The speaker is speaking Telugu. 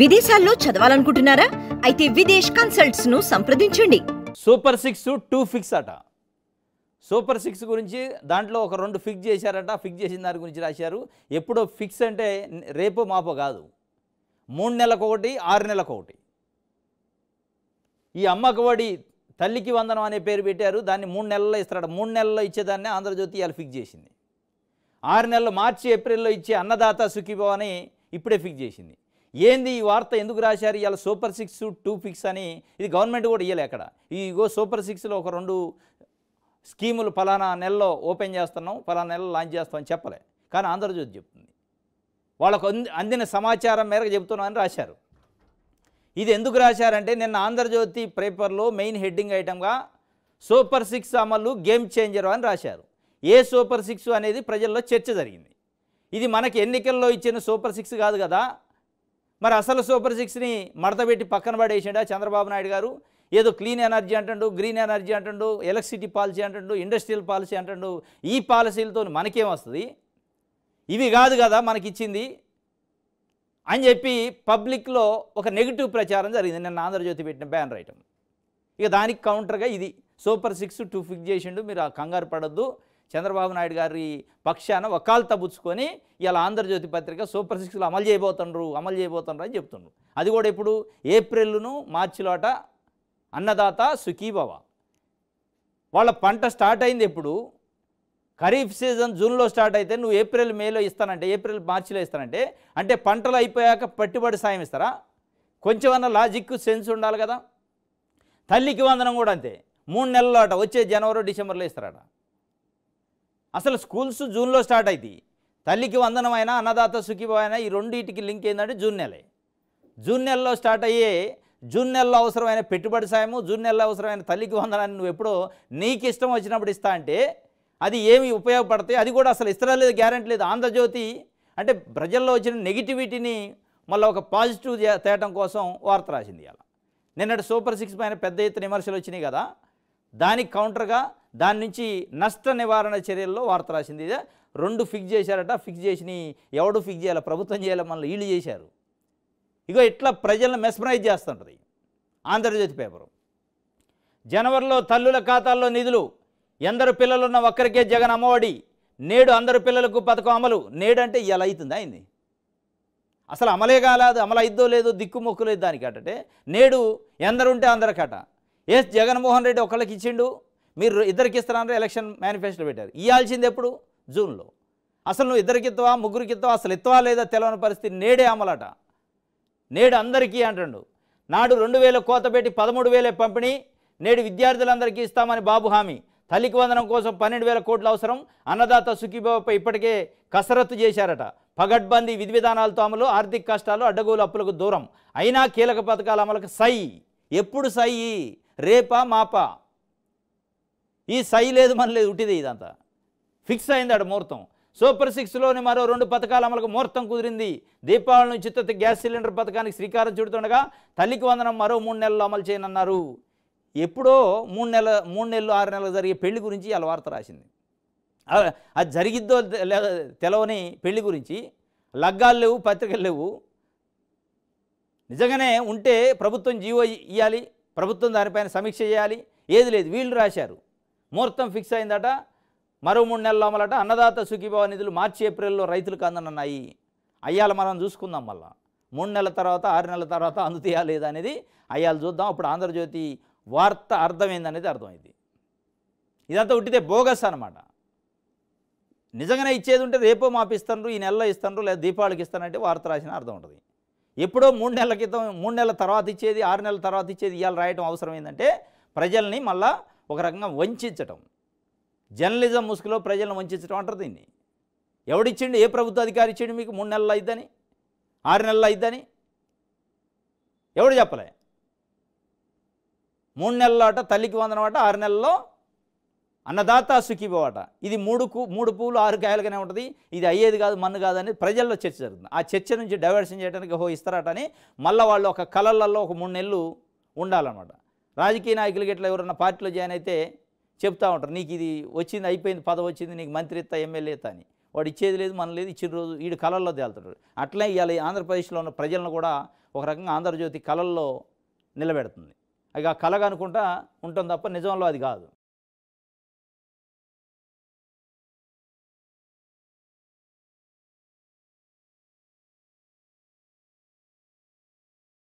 విదేశాల్లో చదవాలనుకుంటున్నారా అయితే విదేశ్ కన్సల్ట్స్ ను సంప్రదించండి సూపర్ సిక్స్ టూ ఫిక్స్ అట సూపర్ సిక్స్ గురించి దాంట్లో ఒక రెండు ఫిక్స్ చేశారట ఫిక్స్ చేసిన దాని గురించి రాశారు ఎప్పుడో ఫిక్స్ అంటే రేపు మాపో కాదు మూడు నెలలకు ఒకటి ఆరు నెలలకు ఒకటి ఈ అమ్మకవాడి తల్లికి వందనం అనే పేరు పెట్టారు దాన్ని మూడు నెలల్లో ఇస్తారట మూడు నెలల్లో ఇచ్చేదాన్ని ఆంధ్రజ్యోతి ఇవాళ ఫిక్స్ చేసింది ఆరు నెలలు మార్చి ఏప్రిల్లో ఇచ్చే అన్నదాత సుఖీభవని ఇప్పుడే ఫిక్స్ చేసింది ఏంది ఈ వార్త ఎందుకు రాశారు ఇవాళ సూపర్ సిక్స్ టూ ఫిక్స్ అని ఇది గవర్నమెంట్ కూడా ఇవ్వలే అక్కడ ఇగో సూపర్ సిక్స్లో ఒక రెండు స్కీములు ఫలానా నెలలో ఓపెన్ చేస్తున్నాం ఫలానా నెలలో లాంచ్ చేస్తామని చెప్పలే కానీ ఆంధ్రజ్యోతి చెప్తుంది వాళ్ళకు అందిన సమాచారం మేరకు చెబుతున్నామని రాశారు ఇది ఎందుకు రాశారంటే నిన్న ఆంధ్రజ్యోతి పేపర్లో మెయిన్ హెడ్డింగ్ ఐటమ్గా సూపర్ సిక్స్ అమలు గేమ్ చేంజర్ అని రాశారు ఏ సూపర్ సిక్స్ అనేది ప్రజల్లో చర్చ జరిగింది ఇది మనకి ఎన్నికల్లో ఇచ్చిన సూపర్ సిక్స్ కాదు కదా మరి అసలు సూపర్ సిక్స్ని మడతపెట్టి పక్కన పడేసిండా చంద్రబాబు నాయుడు గారు ఏదో క్లీన్ ఎనర్జీ అంటుండు గ్రీన్ ఎనర్జీ అంటుండు ఎలక్ట్రిసిటీ పాలసీ అంటుండు ఇండస్ట్రియల్ పాలసీ అంటుండు ఈ పాలసీలతో మనకేమొస్తుంది ఇవి కాదు కదా మనకిచ్చింది అని చెప్పి పబ్లిక్లో ఒక నెగిటివ్ ప్రచారం జరిగింది నిన్న ఆంధ్రజ్యోతి పెట్టిన బ్యానర్ ఐటమ్ ఇక దానికి కౌంటర్గా ఇది సూపర్ సిక్స్ టూ ఫిక్స్ చేసిండు మీరు ఆ కంగారు పడద్దు చంద్రబాబు నాయుడు గారి పక్షాన ఒకళ్ళు తబుచ్చుకొని ఇలా ఆంధ్రజ్యోతి పత్రిక సూపర్ సిక్స్లో అమలు చేయబోతుండ్రు అమలు చేయబోతుండ్రు అని చెప్తుండ్రు అది కూడా ఇప్పుడు ఏప్రిల్ను మార్చిలోట అన్నదాత సుఖీభవ వాళ్ళ పంట స్టార్ట్ అయింది ఎప్పుడు ఖరీఫ్ సీజన్ జూన్లో స్టార్ట్ అయితే నువ్వు ఏప్రిల్ మేలో ఇస్తానంటే ఏప్రిల్ మార్చిలో ఇస్తానంటే అంటే పంటలు అయిపోయాక పట్టుబడి సాయం ఇస్తారా అన్న లాజిక్ సెన్స్ ఉండాలి కదా తల్లికి వందనం కూడా అంతే మూడు నెలలు అట వచ్చే జనవరి డిసెంబర్లో ఇస్తారట అసలు స్కూల్స్ జూన్లో స్టార్ట్ అవుతాయి తల్లికి వందనమైన అన్నదాత సుఖిపోయిన ఈ రెండింటికి లింక్ ఏంటంటే జూన్ నెలే జూన్ నెలలో స్టార్ట్ అయ్యే జూన్ నెలలో అవసరమైన పెట్టుబడి సాయము జూన్ నెలలో అవసరమైన తల్లికి వందనాన్ని నువ్వు ఎప్పుడో నీకు ఇష్టం వచ్చినప్పుడు ఇస్తా అంటే అది ఏమి ఉపయోగపడతాయి అది కూడా అసలు ఇస్తరా లేదు గ్యారంటీ లేదు ఆంధ్రజ్యోతి అంటే ప్రజల్లో వచ్చిన నెగిటివిటీని మళ్ళీ ఒక పాజిటివ్ తేటం కోసం వార్త రాసింది అలా నిన్నటి సూపర్ సిక్స్ పైన పెద్ద ఎత్తున విమర్శలు వచ్చినాయి కదా దానికి కౌంటర్గా దాని నుంచి నష్ట నివారణ చర్యల్లో వార్త రాసింది ఇదే రెండు ఫిక్స్ చేశారట ఫిక్స్ చేసిన ఎవడు ఫిక్స్ చేయాలి ప్రభుత్వం చేయాలి మనల్ని వీళ్ళు చేశారు ఇగో ఇట్లా ప్రజలను మెస్మరైజ్ చేస్తుంటుంది ఆంధ్రజ్యోతి పేపరు జనవరిలో తల్లుల ఖాతాల్లో నిధులు ఎందరు పిల్లలున్న ఒక్కరికే జగన్ అమ్మఒడి నేడు అందరు పిల్లలకు పథకం అమలు నేడంటే ఇలా అవుతుంది అయింది అసలు అమలే కాలేదు అమలు అయిద్దో లేదో దిక్కుమొక్కులేదు దానికి అటే నేడు ఎందరుంటే అందరికట ఎస్ జగన్మోహన్ రెడ్డి ఒకళ్ళకి ఇచ్చిండు మీరు ఇద్దరికి ఇస్తానన్నారు ఎలక్షన్ మేనిఫెస్టో పెట్టారు ఇవ్వాల్సింది ఎప్పుడు జూన్లో అసలు నువ్వు ఇద్దరికి ఇస్తావా ముగ్గురికి ఇస్తావా అసలు ఎత్తువా లేదా తెలవని పరిస్థితి నేడే అమలట నేడు అందరికీ అంటుండు నాడు రెండు వేల కోత పెట్టి పదమూడు వేలే పంపిణీ నేడు విద్యార్థులందరికీ ఇస్తామని బాబు హామీ తల్లికి వందనం కోసం పన్నెండు వేల కోట్ల అవసరం అన్నదాత సుఖీబాబుపై ఇప్పటికే కసరత్తు చేశారట పగడ్బందీ విధి విధానాలతో అమలు ఆర్థిక కష్టాలు అడ్డగోలు అప్పులకు దూరం అయినా కీలక పథకాల అమలుకు సై ఎప్పుడు సై రేపా మాపా ఈ సై లేదు మన లేదు ఉట్టిదే ఇదంతా ఫిక్స్ అయింది ఆడ ముహూర్తం సూపర్ సిక్స్లోని మరో రెండు పథకాల అమలుకు ముహూర్తం కుదిరింది దీపావళి నుంచి ఉచిత గ్యాస్ సిలిండర్ పథకానికి శ్రీకారం చుడుతుండగా తల్లికి వందనం మరో మూడు నెలలు అమలు చేయనన్నారు ఎప్పుడో మూడు నెలల మూడు నెలలు ఆరు నెలలు జరిగే పెళ్లి గురించి వాళ్ళ వార్త రాసింది అది జరిగిద్దో తెలవని పెళ్లి గురించి లగ్గాలు లేవు పత్రికలు లేవు నిజంగానే ఉంటే ప్రభుత్వం జీవో ఇవ్వాలి ప్రభుత్వం దానిపైన సమీక్ష చేయాలి ఏది లేదు వీళ్ళు రాశారు ముహూర్తం ఫిక్స్ అయిందట మరో మూడు నెలల లోమలట అన్నదాత సుఖీభావ నిధులు మార్చి ఏప్రిల్లో రైతులకు అందనన్నాయి అయ్యాల మనం చూసుకుందాం మళ్ళా మూడు నెలల తర్వాత ఆరు నెలల తర్వాత అందుతీయా లేదా అనేది అయ్యాలు చూద్దాం అప్పుడు ఆంధ్రజ్యోతి వార్త అర్థమైందనేది అర్థమైంది ఇదంతా ఉట్టితే బోగస్ అనమాట నిజంగానే ఇచ్చేది ఉంటే రేపో మాపిస్తాను ఈ నెలలో ఇస్తాను లేదా దీపావళికి ఇస్తానంటే వార్త రాసిన అర్థం ఉంటుంది ఎప్పుడో మూడు నెలల క్రితం మూడు నెలల తర్వాత ఇచ్చేది ఆరు నెలల తర్వాత ఇచ్చేది ఇవాళ రాయడం ఏంటంటే ప్రజల్ని మళ్ళీ ఒక రకంగా వంచడం జర్నలిజం ముసుగులో ప్రజలను వంచడం అంటారు దీన్ని ఎవడిచ్చిండు ఏ ప్రభుత్వ అధికారి ఇచ్చిండు మీకు మూడు నెలలు అయిద్దని ఆరు నెలలు అయిద్దని ఎవడు చెప్పలే మూడు నెలల ఆట తల్లికి వందనమాట ఆరు నెలల్లో అన్నదాత సుఖీభవట ఇది మూడు మూడు పూలు ఆరు కాయలుగానే ఉంటుంది ఇది అయ్యేది కాదు మన్ను కాదని ప్రజల్లో చర్చ జరుగుతుంది ఆ చర్చ నుంచి డైవర్షన్ చేయడానికి హో ఇస్తారట అని మళ్ళీ వాళ్ళు ఒక కలర్లలో ఒక మూడు నెలలు ఉండాలన్నమాట రాజకీయ నాయకులు ఇట్లా ఎవరన్నా పార్టీలో జాయిన్ అయితే చెప్తూ ఉంటారు నీకు ఇది వచ్చింది అయిపోయింది పదవి వచ్చింది నీకు మంత్రి మంత్రిత్వ ఎమ్మెల్యేత అని వాడు ఇచ్చేది లేదు మన లేదు ఇచ్చిన రోజు వీడు కళల్లో తేలుతాడు అట్లే ఇవాళ ఆంధ్రప్రదేశ్లో ఉన్న ప్రజలను కూడా ఒక రకంగా ఆంధ్రజ్యోతి కళల్లో నిలబెడుతుంది ఆ కళగా అనుకుంటా ఉంటుంది తప్ప నిజంలో అది కాదు